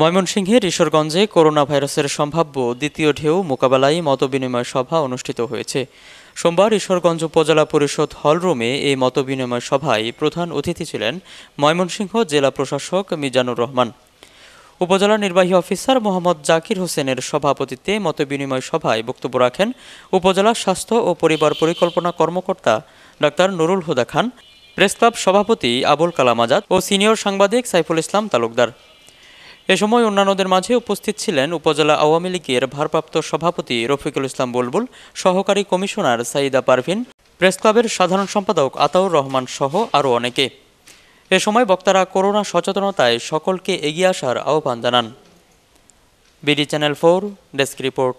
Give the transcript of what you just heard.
ময়মনসিংহের ঈশ্বরগঞ্জে করোনা ভাইরাসের সম্ভাব্য দ্বিতীয় ঢেউ মোকাবেলায় মতবিনিময় সভা অনুষ্ঠিত হয়েছে সোমবার ঈশ্বরগঞ্জ উপজেলা পরিষদ হলরুমে এই মতবিনিময় সভায় প্রধান অতিথি ছিলেন ময়মনসিংহ জেলা প্রশাসক মিজানুর রহমান উপজেলা নির্বাহী অফিসার মোহাম্মদ জাকির হোসেনের সভাপতিত্বে মতবিনিময় সভায় বক্তব্য রাখেন উপজেলা স্বাস্থ্য ও পরিবার পরিকল্পনা কর্মকর্তা doctor Nurul Huda Khan press club সভাপতি আবুল কালাম আজাদ ও সিনিয়র সাংবাদিক সাইফুল ইসলাম তালুকদার এ সময় অন্যান্যদের মাঝে উপস্থিত ছিলেন উপজেলা আওয়ামী লীগের ভারপ্রাপ্ত সভাপতি রফিকুল ইসলাম বুলবুল সহকারী কমিশনার সাইদা পারভিন প্রেস ক্লাবের সাধারণ সম্পাদক আতাউর রহমান সহ আরও অনেকে এ সময় বক্তারা করোনা সচেতনতায় সকলকে এগিয়ে আসার আহ্বান জানান BD channel four desk report